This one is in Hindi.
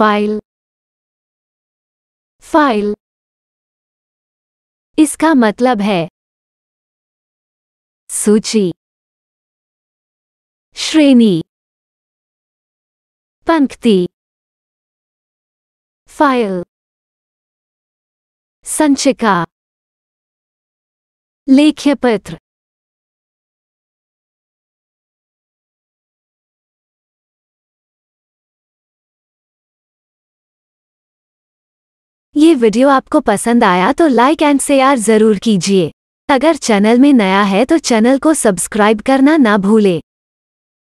फाइल फाइल इसका मतलब है सूची श्रेणी पंक्ति फाइल संचिका लेख्य पत्र ये वीडियो आपको पसंद आया तो लाइक एंड शेयर जरूर कीजिए अगर चैनल में नया है तो चैनल को सब्सक्राइब करना ना भूले